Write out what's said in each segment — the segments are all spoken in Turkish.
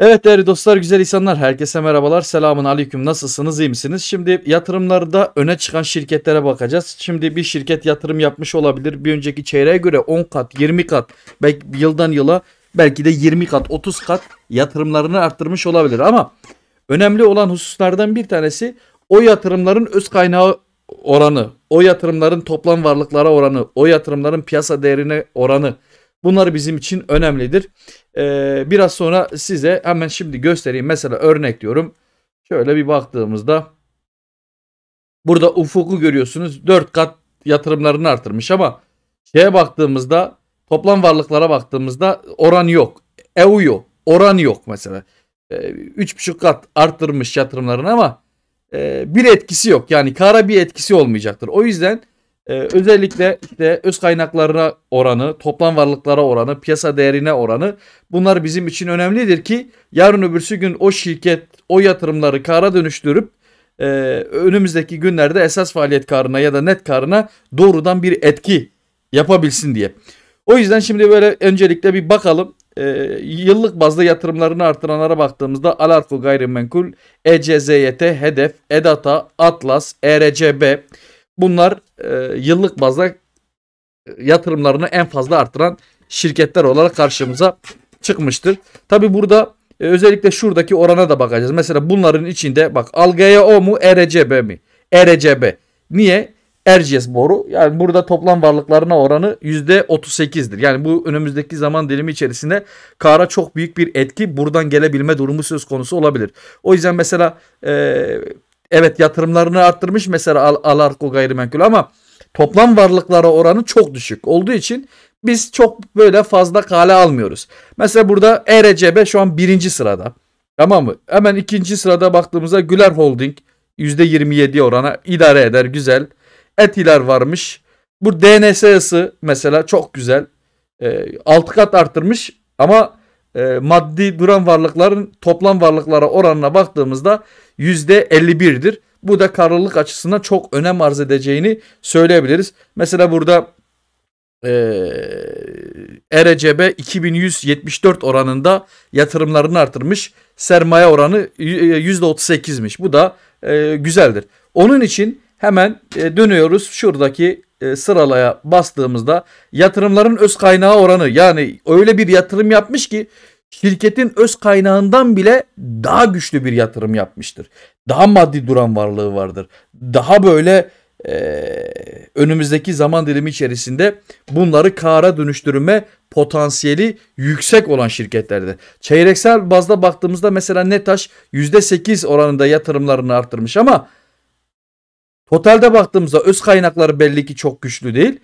Evet değerli dostlar, güzel insanlar, herkese merhabalar, selamun aleyküm, nasılsınız, iyi misiniz? Şimdi yatırımlarda öne çıkan şirketlere bakacağız. Şimdi bir şirket yatırım yapmış olabilir, bir önceki çeyreğe göre 10 kat, 20 kat, belki yıldan yıla belki de 20 kat, 30 kat yatırımlarını arttırmış olabilir. Ama önemli olan hususlardan bir tanesi o yatırımların öz kaynağı oranı, o yatırımların toplam varlıklara oranı, o yatırımların piyasa değerine oranı. Bunlar bizim için önemlidir. Ee, biraz sonra size hemen şimdi göstereyim. Mesela örnek diyorum. Şöyle bir baktığımızda burada ufuku görüyorsunuz. 4 kat yatırımlarını artırmış ama şeye baktığımızda toplam varlıklara baktığımızda oran yok. EU Oran yok mesela. Ee, 3,5 kat arttırmış yatırımlarını ama e, bir etkisi yok. Yani kara bir etkisi olmayacaktır. O yüzden ee, özellikle işte öz kaynaklarına oranı, toplam varlıklara oranı, piyasa değerine oranı bunlar bizim için önemlidir ki yarın öbürsü gün o şirket o yatırımları kara dönüştürüp e, önümüzdeki günlerde esas faaliyet karına ya da net karına doğrudan bir etki yapabilsin diye. O yüzden şimdi böyle öncelikle bir bakalım. E, yıllık bazda yatırımlarını artıranlara baktığımızda Alarko Gayrimenkul, ECZYT, Hedef, EDATA, Atlas, ERCB, Bunlar e, yıllık bazda e, yatırımlarını en fazla artıran şirketler olarak karşımıza çıkmıştır. Tabi burada e, özellikle şuradaki orana da bakacağız. Mesela bunların içinde bak ALGEO mu ERCB mi? ERCB. Niye? Erciyes boru. Yani burada toplam varlıklarına oranı %38'dir. Yani bu önümüzdeki zaman dilimi içerisinde kara çok büyük bir etki buradan gelebilme durumu söz konusu olabilir. O yüzden mesela e, evet yatırımlarını arttırmış mesela Al Alarko gayrimenkul ama toplam varlıklara oranı çok düşük olduğu için biz çok böyle fazla kale almıyoruz. Mesela burada ERCB şu an birinci sırada. Tamam mı? Hemen ikinci sırada baktığımızda Güler Holding %27 orana idare eder güzel. Etiler varmış. Bu DNS'si mesela çok güzel. E, ee, 6 kat arttırmış ama e, maddi duran varlıkların toplam varlıklara oranına baktığımızda %51'dir. Bu da karlılık açısından çok önem arz edeceğini söyleyebiliriz. Mesela burada e, Erecebe 2174 oranında yatırımlarını artırmış. Sermaye oranı %38'miş. E, Bu da e, güzeldir. Onun için hemen e, dönüyoruz şuradaki e, sıralaya bastığımızda yatırımların öz kaynağı oranı yani öyle bir yatırım yapmış ki şirketin öz kaynağından bile daha güçlü bir yatırım yapmıştır. Daha maddi duran varlığı vardır. Daha böyle e, önümüzdeki zaman dilimi içerisinde bunları kara dönüştürme potansiyeli yüksek olan şirketlerde. Çeyreksel bazda baktığımızda mesela Netaş %8 oranında yatırımlarını arttırmış ama Totalde baktığımızda öz kaynakları belli ki çok güçlü değil.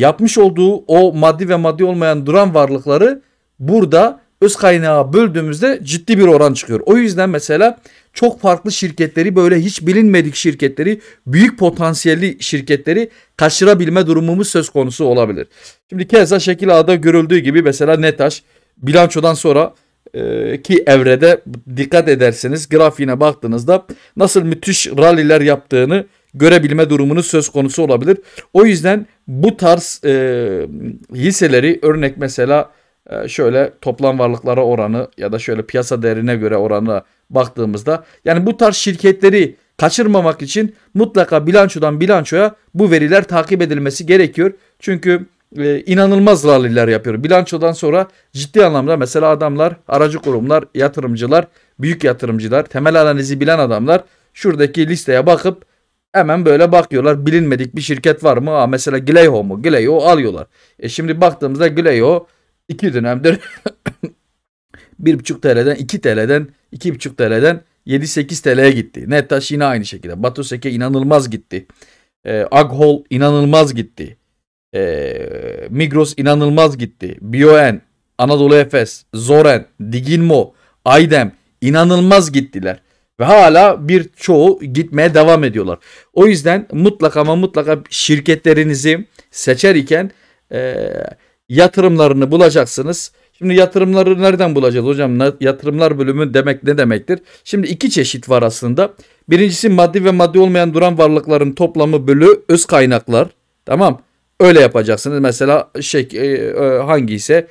Yapmış olduğu o maddi ve maddi olmayan duran varlıkları burada öz kaynağı böldüğümüzde ciddi bir oran çıkıyor. O yüzden mesela çok farklı şirketleri böyle hiç bilinmedik şirketleri, büyük potansiyelli şirketleri kaçırabilme durumumuz söz konusu olabilir. Şimdi keza şekil A'da görüldüğü gibi mesela Netaş bilançodan sonra ee, ki evrede dikkat ederseniz grafiğine baktığınızda nasıl müthiş ralliler yaptığını görebilme durumunuz söz konusu olabilir. O yüzden bu tarz e, hisseleri örnek mesela e, şöyle toplam varlıklara oranı ya da şöyle piyasa değerine göre oranına baktığımızda yani bu tarz şirketleri kaçırmamak için mutlaka bilançodan bilançoya bu veriler takip edilmesi gerekiyor. Çünkü e, inanılmaz ralliler yapıyor. Bilançodan sonra ciddi anlamda mesela adamlar, aracı kurumlar, yatırımcılar, büyük yatırımcılar, temel analizi bilen adamlar şuradaki listeye bakıp hemen böyle bakıyorlar. Bilinmedik bir şirket var mı? Aa, mesela Gleyho mu? Gleyho alıyorlar. E şimdi baktığımızda Gleyho iki dönemdir 1,5 TL'den 2 TL'den 2,5 TL'den 7-8 TL'ye gitti. Nettaş yine aynı şekilde. Batoseke inanılmaz gitti. E, Aghol inanılmaz gitti e, Migros inanılmaz gitti. Bioen, Anadolu Efes, Zoren, Diginmo, Aydem inanılmaz gittiler. Ve hala birçoğu gitmeye devam ediyorlar. O yüzden mutlaka ama mutlaka şirketlerinizi seçer iken e, yatırımlarını bulacaksınız. Şimdi yatırımları nereden bulacağız hocam? Yatırımlar bölümü demek ne demektir? Şimdi iki çeşit var aslında. Birincisi maddi ve maddi olmayan duran varlıkların toplamı bölü öz kaynaklar. Tamam. Öyle yapacaksınız. Mesela şey e, e, hangi ise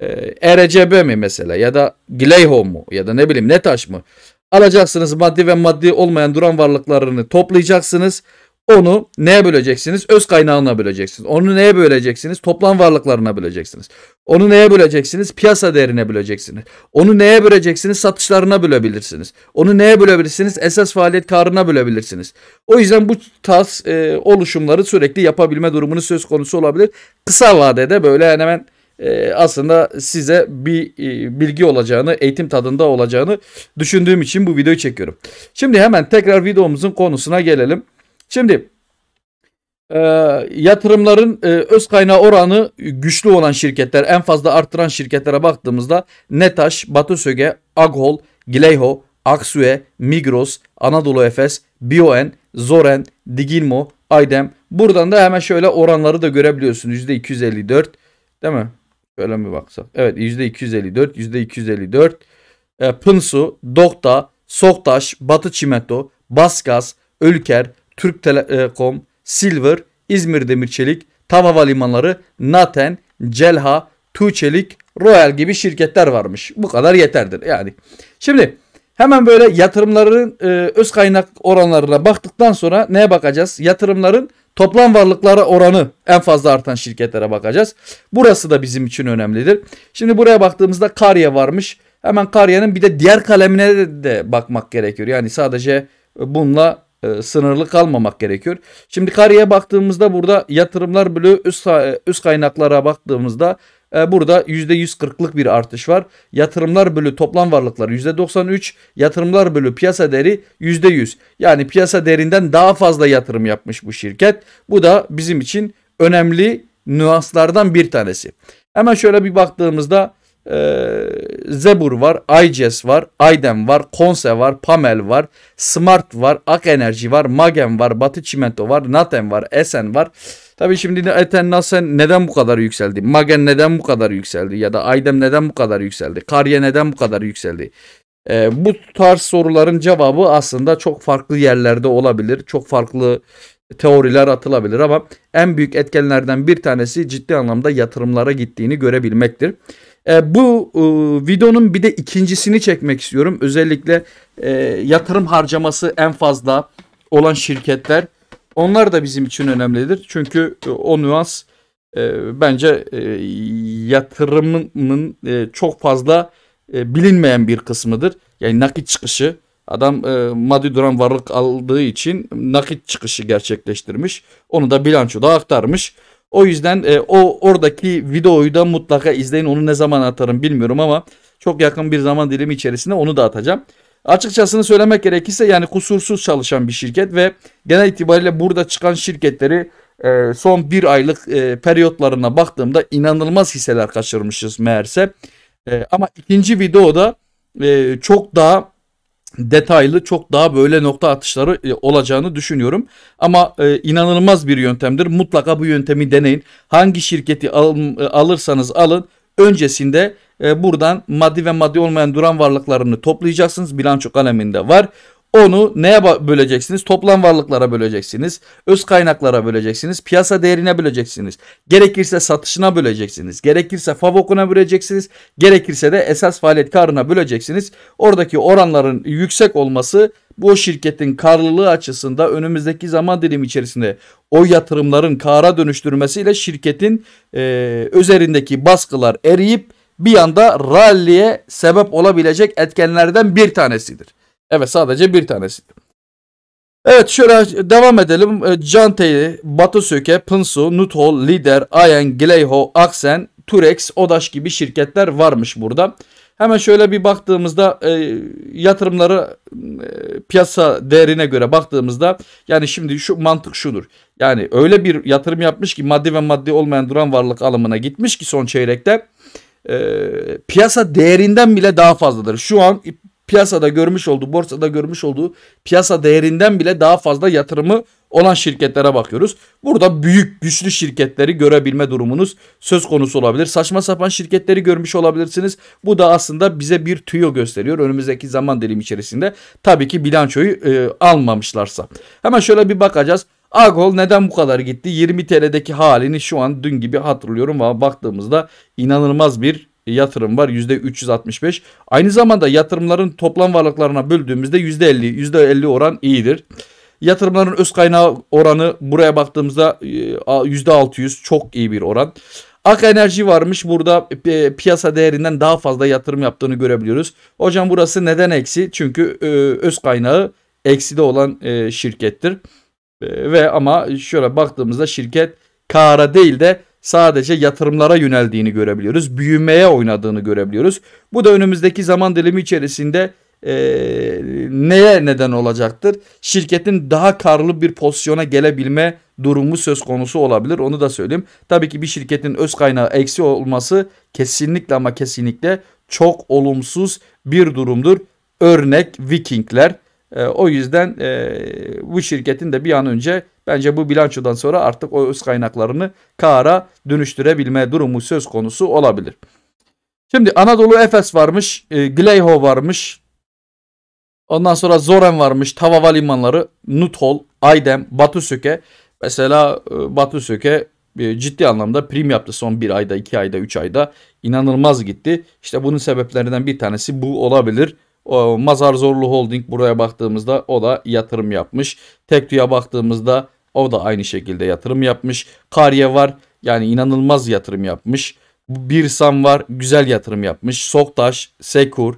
e, ERCB mi mesela ya da Gleyho mu ya da ne bileyim Netaş mı? Alacaksınız maddi ve maddi olmayan duran varlıklarını toplayacaksınız. Onu neye böleceksiniz? Öz kaynağına böleceksiniz. Onu neye böleceksiniz? Toplam varlıklarına böleceksiniz. Onu neye böleceksiniz? Piyasa değerine böleceksiniz. Onu neye böleceksiniz? Satışlarına bölebilirsiniz. Onu neye bölebilirsiniz? Esas faaliyet karına bölebilirsiniz. O yüzden bu tarz e, oluşumları sürekli yapabilme durumunuz söz konusu olabilir. Kısa vadede böyle yani hemen e, aslında size bir e, bilgi olacağını, eğitim tadında olacağını düşündüğüm için bu videoyu çekiyorum. Şimdi hemen tekrar videomuzun konusuna gelelim. Şimdi e, yatırımların e, öz kaynağı oranı güçlü olan şirketler, en fazla arttıran şirketlere baktığımızda Netaş, Batusöge, Aghol, Gileyho, Aksue, Migros, Anadolu Efes, Bioen, Zoren, Digilmo, Aydem. Buradan da hemen şöyle oranları da görebiliyorsunuz. %254 değil mi? Şöyle mi baksak? Evet %254, %254. E, Pınsu, Dokta, Soktaş, Batı Çimento, Baskas, Ülker, Türk Telekom, e, Silver, İzmir Demirçelik, TAV Havalimanları, Naten, Celha, Tuğçelik, Royal gibi şirketler varmış. Bu kadar yeterdir yani. Şimdi hemen böyle yatırımların e, öz kaynak oranlarına baktıktan sonra neye bakacağız? Yatırımların toplam varlıklara oranı en fazla artan şirketlere bakacağız. Burası da bizim için önemlidir. Şimdi buraya baktığımızda Karya varmış. Hemen Karya'nın bir de diğer kalemine de bakmak gerekiyor. Yani sadece bununla e, sınırlı kalmamak gerekiyor. Şimdi kareye baktığımızda burada yatırımlar bölü üst, e, üst kaynaklara baktığımızda e, burada %140'lık bir artış var. Yatırımlar bölü toplam varlıklar %93, yatırımlar bölü piyasa değeri %100. Yani piyasa değerinden daha fazla yatırım yapmış bu şirket. Bu da bizim için önemli nüanslardan bir tanesi. Hemen şöyle bir baktığımızda e, Zebur var, iCes var, Aydem var, Konse var, Pamel var, Smart var, Ak Enerji var, Magen var, Batı Çimento var, Naten var, Esen var. Tabii şimdi Eten Nasen neden bu kadar yükseldi? Magen neden bu kadar yükseldi? Ya da Aydem neden bu kadar yükseldi? Karye neden bu kadar yükseldi? E, bu tarz soruların cevabı aslında çok farklı yerlerde olabilir. Çok farklı teoriler atılabilir ama en büyük etkenlerden bir tanesi ciddi anlamda yatırımlara gittiğini görebilmektir. E, bu e, videonun bir de ikincisini çekmek istiyorum. Özellikle e, yatırım harcaması en fazla olan şirketler. Onlar da bizim için önemlidir. Çünkü e, o nüans e, bence e, yatırımın e, çok fazla e, bilinmeyen bir kısmıdır. Yani nakit çıkışı. Adam e, maddi duran varlık aldığı için nakit çıkışı gerçekleştirmiş. Onu da bilançoda aktarmış. O yüzden e, o oradaki videoyu da mutlaka izleyin. Onu ne zaman atarım bilmiyorum ama çok yakın bir zaman dilimi içerisinde onu da atacağım. Açıkçasını söylemek gerekirse yani kusursuz çalışan bir şirket ve genel itibariyle burada çıkan şirketleri e, son bir aylık e, periyotlarına baktığımda inanılmaz hisseler kaçırmışız meğerse. E, ama ikinci videoda e, çok daha detaylı çok daha böyle nokta atışları e, olacağını düşünüyorum. Ama e, inanılmaz bir yöntemdir. Mutlaka bu yöntemi deneyin. Hangi şirketi al, e, alırsanız alın öncesinde e, buradan maddi ve maddi olmayan duran varlıklarını toplayacaksınız. Bilanço kaleminde var. Onu neye böleceksiniz? Toplam varlıklara böleceksiniz. Öz kaynaklara böleceksiniz. Piyasa değerine böleceksiniz. Gerekirse satışına böleceksiniz. Gerekirse favokuna böleceksiniz. Gerekirse de esas faaliyet karına böleceksiniz. Oradaki oranların yüksek olması bu şirketin karlılığı açısında önümüzdeki zaman dilimi içerisinde o yatırımların kara dönüştürmesiyle şirketin e, üzerindeki baskılar eriyip bir anda ralliye sebep olabilecek etkenlerden bir tanesidir. Evet sadece bir tanesi. Evet şöyle devam edelim. Canteyi, ee, Batı Söke, Pınsu, Nuthol, Lider, Ayen, Gleyho, Aksen, Turex, Odaş gibi şirketler varmış burada. Hemen şöyle bir baktığımızda e, yatırımları e, piyasa değerine göre baktığımızda yani şimdi şu mantık şudur. Yani öyle bir yatırım yapmış ki maddi ve maddi olmayan duran varlık alımına gitmiş ki son çeyrekte e, piyasa değerinden bile daha fazladır. Şu an piyasada görmüş olduğu, borsada görmüş olduğu piyasa değerinden bile daha fazla yatırımı olan şirketlere bakıyoruz. Burada büyük güçlü şirketleri görebilme durumunuz söz konusu olabilir. Saçma sapan şirketleri görmüş olabilirsiniz. Bu da aslında bize bir tüyo gösteriyor önümüzdeki zaman dilim içerisinde. Tabii ki bilançoyu e, almamışlarsa. Hemen şöyle bir bakacağız. Agol neden bu kadar gitti? 20 TL'deki halini şu an dün gibi hatırlıyorum ama baktığımızda inanılmaz bir yatırım var %365. Aynı zamanda yatırımların toplam varlıklarına böldüğümüzde %50, %50 oran iyidir. Yatırımların öz kaynağı oranı buraya baktığımızda %600 e, çok iyi bir oran. Ak Enerji varmış burada e, piyasa değerinden daha fazla yatırım yaptığını görebiliyoruz. Hocam burası neden eksi? Çünkü e, öz kaynağı ekside olan şirkettir. Ve ama şöyle baktığımızda şirket kara değil de sadece yatırımlara yöneldiğini görebiliyoruz. Büyümeye oynadığını görebiliyoruz. Bu da önümüzdeki zaman dilimi içerisinde e, neye neden olacaktır? Şirketin daha karlı bir pozisyona gelebilme durumu söz konusu olabilir. Onu da söyleyeyim. Tabii ki bir şirketin öz kaynağı eksi olması kesinlikle ama kesinlikle çok olumsuz bir durumdur. Örnek Vikingler. E, o yüzden e, bu şirketin de bir an önce Bence bu bilançodan sonra artık o öz kaynaklarını kara dönüştürebilme durumu söz konusu olabilir. Şimdi Anadolu Efes varmış, e, Gleyho varmış, ondan sonra Zoren varmış, Tavava limanları, Nutol, Aydem, Batusöke. Mesela e, Batusöke e, ciddi anlamda prim yaptı son bir ayda, iki ayda, üç ayda. inanılmaz gitti. İşte bunun sebeplerinden bir tanesi bu olabilir. O, Mazar Zorlu Holding buraya baktığımızda o da yatırım yapmış. Tektu'ya baktığımızda o da aynı şekilde yatırım yapmış. Kariye var yani inanılmaz yatırım yapmış. Birsam var güzel yatırım yapmış. Soktaş, Sekur,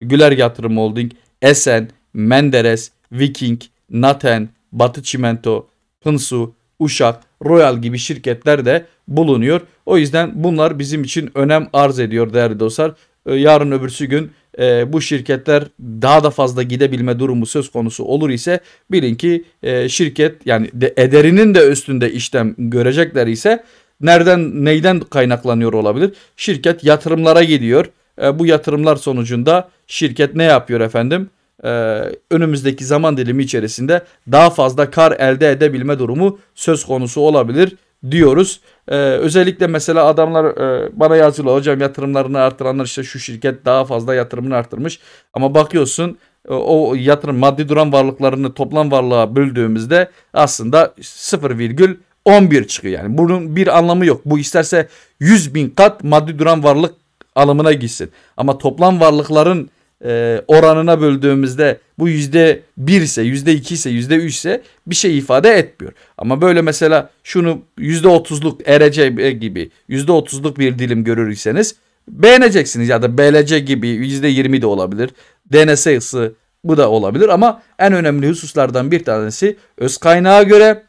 Güler Yatırım Holding, Esen, Menderes, Viking, Naten, Batı Çimento, Pınsu, Uşak, Royal gibi şirketler de bulunuyor. O yüzden bunlar bizim için önem arz ediyor değerli dostlar. Ee, yarın öbürsü gün e, bu şirketler daha da fazla gidebilme durumu söz konusu olur ise bilin ki e, şirket yani de, ederinin de üstünde işlem görecekler ise nereden neyden kaynaklanıyor olabilir? Şirket yatırımlara gidiyor. E, bu yatırımlar sonucunda şirket ne yapıyor efendim? Ee, önümüzdeki zaman dilimi içerisinde daha fazla kar elde edebilme durumu söz konusu olabilir diyoruz. Ee, özellikle mesela adamlar e, bana yazıyorlar hocam yatırımlarını artıranlar işte şu şirket daha fazla yatırımını artırmış. Ama bakıyorsun e, o yatırım maddi duran varlıklarını toplam varlığa böldüğümüzde aslında 0,11 çıkıyor. Yani bunun bir anlamı yok. Bu isterse 100 bin kat maddi duran varlık alımına gitsin. Ama toplam varlıkların e, oranına böldüğümüzde bu yüzde bir ise yüzde iki ise yüzde üç ise bir şey ifade etmiyor. Ama böyle mesela şunu yüzde otuzluk erece gibi yüzde otuzluk bir dilim görürseniz beğeneceksiniz ya da BLC gibi yüzde yirmi de olabilir. DNS ısı bu da olabilir ama en önemli hususlardan bir tanesi öz kaynağa göre,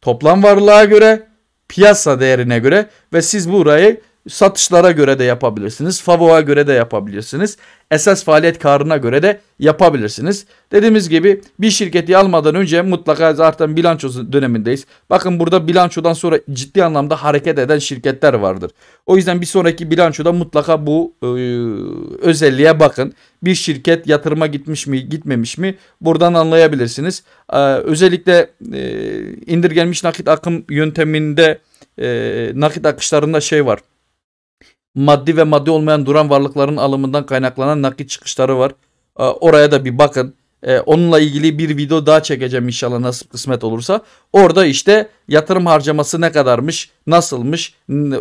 toplam varlığa göre, piyasa değerine göre ve siz burayı satışlara göre de yapabilirsiniz. favoya göre de yapabilirsiniz. Esas faaliyet karına göre de yapabilirsiniz. Dediğimiz gibi bir şirketi almadan önce mutlaka zaten bilanço dönemindeyiz. Bakın burada bilançodan sonra ciddi anlamda hareket eden şirketler vardır. O yüzden bir sonraki bilançoda mutlaka bu e, özelliğe bakın. Bir şirket yatırıma gitmiş mi gitmemiş mi buradan anlayabilirsiniz. E, özellikle e, indirgenmiş nakit akım yönteminde e, nakit akışlarında şey var maddi ve maddi olmayan duran varlıkların alımından kaynaklanan nakit çıkışları var. E, oraya da bir bakın. E, onunla ilgili bir video daha çekeceğim inşallah nasıl kısmet olursa. Orada işte yatırım harcaması ne kadarmış, nasılmış,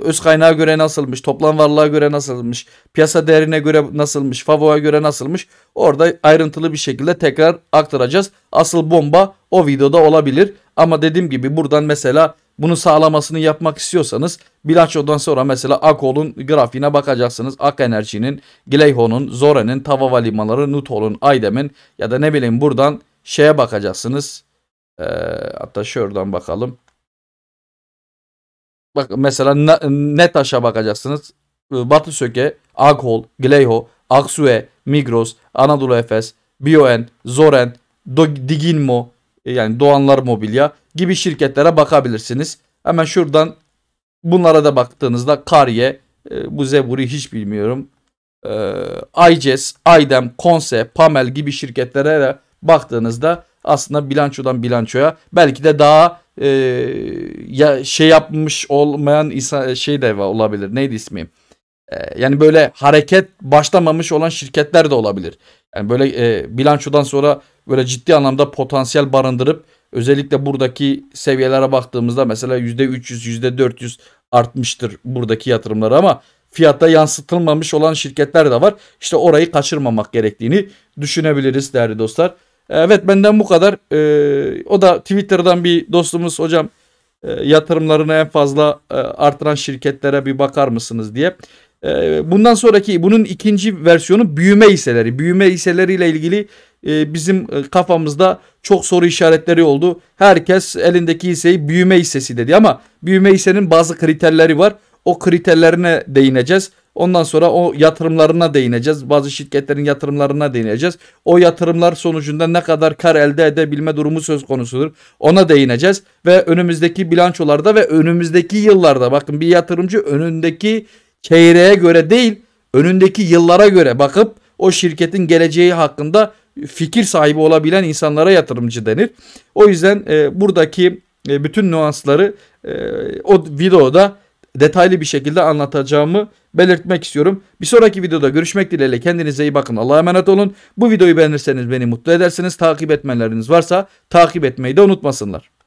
öz kaynağa göre nasılmış, toplam varlığa göre nasılmış, piyasa değerine göre nasılmış, favoya göre nasılmış. Orada ayrıntılı bir şekilde tekrar aktaracağız. Asıl bomba o videoda olabilir. Ama dediğim gibi buradan mesela bunu sağlamasını yapmak istiyorsanız bilançodan sonra mesela Akol'un grafiğine bakacaksınız. Ak Enerji'nin, Gleyho'nun, Zoranın, Tava Limaları, Nutol'un, Aydem'in ya da ne bileyim buradan şeye bakacaksınız. Ee, hatta şuradan bakalım. Bak mesela Netaş'a bakacaksınız. Ee, Batı Söke, Akol, Gleyho, Aksue, Migros, Anadolu Efes, Bioen, Zoren, Do Diginmo e, yani Doğanlar Mobilya gibi şirketlere bakabilirsiniz. Hemen şuradan bunlara da baktığınızda Karye, e, bu Zeburi hiç bilmiyorum. E, iCes, Aydem, Konse, Pamel gibi şirketlere de baktığınızda aslında bilançodan bilançoya belki de daha e, ya şey yapmış olmayan insan, e, şey de olabilir. Neydi ismi? E, yani böyle hareket başlamamış olan şirketler de olabilir. Yani böyle e, bilançodan sonra böyle ciddi anlamda potansiyel barındırıp Özellikle buradaki seviyelere baktığımızda mesela %300, %400 artmıştır buradaki yatırımlar ama fiyatta yansıtılmamış olan şirketler de var. İşte orayı kaçırmamak gerektiğini düşünebiliriz değerli dostlar. Evet benden bu kadar. Ee, o da Twitter'dan bir dostumuz hocam e, yatırımlarını en fazla e, artıran şirketlere bir bakar mısınız diye. Ee, bundan sonraki bunun ikinci versiyonu büyüme hisseleri. Büyüme hisseleriyle ilgili e, bizim e, kafamızda çok soru işaretleri oldu. Herkes elindeki hisseyi büyüme hissesi dedi ama büyüme hissenin bazı kriterleri var. O kriterlerine değineceğiz. Ondan sonra o yatırımlarına değineceğiz. Bazı şirketlerin yatırımlarına değineceğiz. O yatırımlar sonucunda ne kadar kar elde edebilme durumu söz konusudur. Ona değineceğiz ve önümüzdeki bilançolarda ve önümüzdeki yıllarda bakın bir yatırımcı önündeki çeyreğe göre değil önündeki yıllara göre bakıp o şirketin geleceği hakkında fikir sahibi olabilen insanlara yatırımcı denir. O yüzden e, buradaki e, bütün nüansları e, o videoda detaylı bir şekilde anlatacağımı belirtmek istiyorum. Bir sonraki videoda görüşmek dileğiyle kendinize iyi bakın. Allah'a emanet olun. Bu videoyu beğenirseniz beni mutlu edersiniz. Takip etmeleriniz varsa takip etmeyi de unutmasınlar.